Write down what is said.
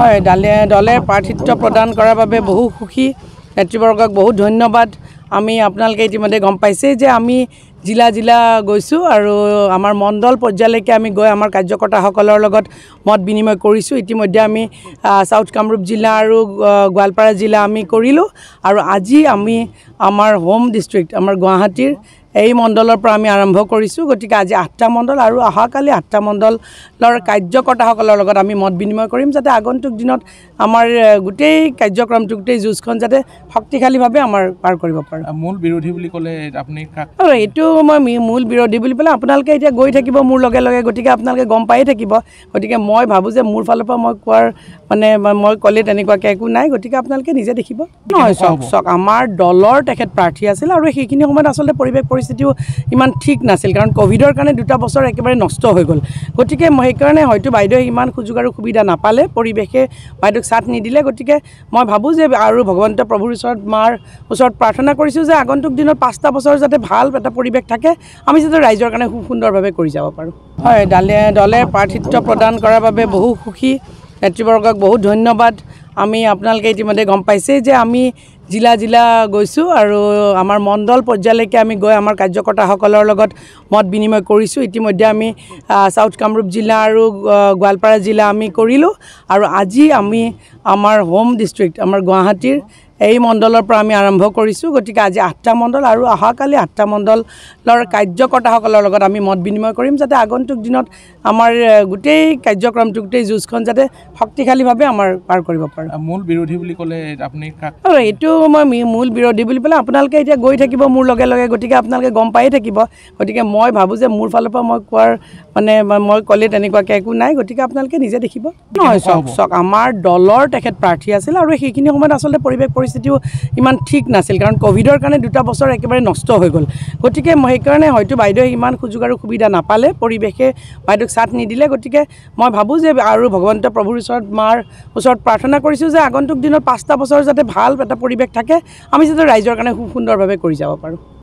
হয় দালে দলে প্ৰাৰ্থিত্ব প্ৰদান কৰাৰ বাবে বহু সুখী নেতৃবৰ্গক বহুত ধন্যবাদ আমি আপোনালোকে ইতিমধ্যে গম পাইছেই যে আমি জিলা জিলা গৈছোঁ আৰু আমাৰ মণ্ডল পৰ্যায়লৈকে আমি গৈ আমাৰ কাৰ্যকৰ্তাসকলৰ লগত মত বিনিময় কৰিছোঁ ইতিমধ্যে আমি চাউথ কামৰূপ জিলা আৰু গোৱালপাৰা জিলা আমি কৰিলোঁ আৰু আজি আমি আমাৰ হোম ডিষ্ট্ৰিক্ট আমাৰ গুৱাহাটীৰ এই মণ্ডলৰ পৰা আমি আৰম্ভ কৰিছোঁ গতিকে আজি আঠটা মণ্ডল আৰু অহাকালি আঠটা মণ্ডলৰ কাৰ্যকৰ্তাসকলৰ লগত আমি মত বিনিময় কৰিম যাতে আগন্তুক দিনত আমাৰ গোটেই কাৰ্যক্ৰমটো গোটেই যুঁজখন যাতে শক্তিশালীভাৱে আমাৰ পাৰ কৰিব পাৰোঁ মূল বিৰোধী বুলি ক'লে আপুনি এইটো মই মূল বিৰোধী বুলি পেলাই আপোনালোকে এতিয়া গৈ থাকিব মোৰ লগে লগে গতিকে আপোনালোকে গম পায়েই থাকিব গতিকে মই ভাবোঁ যে মোৰ ফালৰ পৰা মই কোৱাৰ মানে মই ক'লে তেনেকুৱাকৈ একো নাই গতিকে আপোনালোকে নিজে দেখিব নহয় চাওক চাওক আমাৰ দলৰ তেখেত প্ৰাৰ্থী আছিল আৰু সেইখিনি সময়ত আচলতে পৰিৱেশ পৰিস্থিতিও ইমান ঠিক নাছিল কাৰণ ক'ভিডৰ কাৰণে দুটা বছৰ একেবাৰে নষ্ট হৈ গ'ল গতিকে মই সেইকাৰণে হয়তো বাইদেউ ইমান সুযোগ আৰু সুবিধা নাপালে পৰিৱেশে বাইদেউক চাথ নিদিলে গতিকে মই ভাবোঁ যে আৰু ভগৱন্ত প্ৰভুৰ ওচৰত মাৰ ওচৰত প্ৰাৰ্থনা কৰিছোঁ যে আগন্তুক দিনত পাঁচটা বছৰ যাতে ভাল এটা পৰিৱেশ থাকে আমি যাতে ৰাইজৰ কাৰণে খুব সুন্দৰভাৱে কৰি যাব পাৰোঁ হয় দালে দলে প্ৰাৰ্থিত্ব প্ৰদান কৰাৰ বাবে বহু সুখী নেতৃবৰ্গক বহুত ধন্যবাদ আমি আপোনালোকে ইতিমধ্যে গম পাইছেই যে আমি জিলা জিলা গৈছোঁ আৰু আমাৰ মণ্ডল পৰ্যায়লৈকে আমি গৈ আমাৰ কাৰ্যকৰ্তাসকলৰ লগত মত বিনিময় কৰিছোঁ ইতিমধ্যে আমি চাউথ কামৰূপ জিলা আৰু গোৱালপাৰা জিলা আমি কৰিলোঁ আৰু আজি আমি আমাৰ হোম ডিষ্ট্ৰিক্ট আমাৰ গুৱাহাটীৰ এই মণ্ডলৰ পৰা আমি আৰম্ভ কৰিছোঁ গতিকে আজি আঠটা মণ্ডল আৰু অহাকালি আঠটা মণ্ডলৰ কাৰ্যকৰ্তাসকলৰ লগত আমি মত বিনিময় কৰিম যাতে আগন্তুক দিনত আমাৰ গোটেই কাৰ্যক্ৰমটো গোটেই যুঁজখন যাতে শক্তিশালীভাৱে আমাৰ পাৰ কৰিব পাৰোঁ মূল বিৰোধী বুলি ক'লে আপুনি এইটো মই মূল বিৰোধী বুলি পেলাই আপোনালোকে এতিয়া গৈ থাকিব মোৰ লগে লগে গতিকে আপোনালোকে গম পায়েই থাকিব গতিকে মই ভাবোঁ যে মোৰ ফালৰ পৰা মই কোৱাৰ মানে মই ক'লে তেনেকুৱাকৈ একো নাই গতিকে আপোনালোকে নিজে দেখিব নহয় চাওক চাওক আমাৰ দলৰ তেখেত প্ৰাৰ্থী আছিল আৰু সেইখিনি সময়ত আচলতে পৰিৱেশ পৰি পৰিস্থিতিও ইমান ঠিক নাছিল কাৰণ ক'ভিডৰ কাৰণে দুটা বছৰ একেবাৰে নষ্ট হৈ গ'ল গতিকে মই সেইকাৰণে হয়তো বাইদেৱে ইমান সুযোগ আৰু সুবিধা নাপালে পৰিৱেশে বাইদেউক চাথ নিদিলে গতিকে মই ভাবোঁ যে আৰু ভগৱন্ত প্ৰভুৰ ওচৰত মাৰ ওচৰত প্ৰাৰ্থনা কৰিছোঁ যে আগন্তুক দিনত পাঁচটা বছৰ যাতে ভাল এটা পৰিৱেশ থাকে আমি যাতে ৰাইজৰ কাৰণে সুন্দৰভাৱে কৰি যাব পাৰোঁ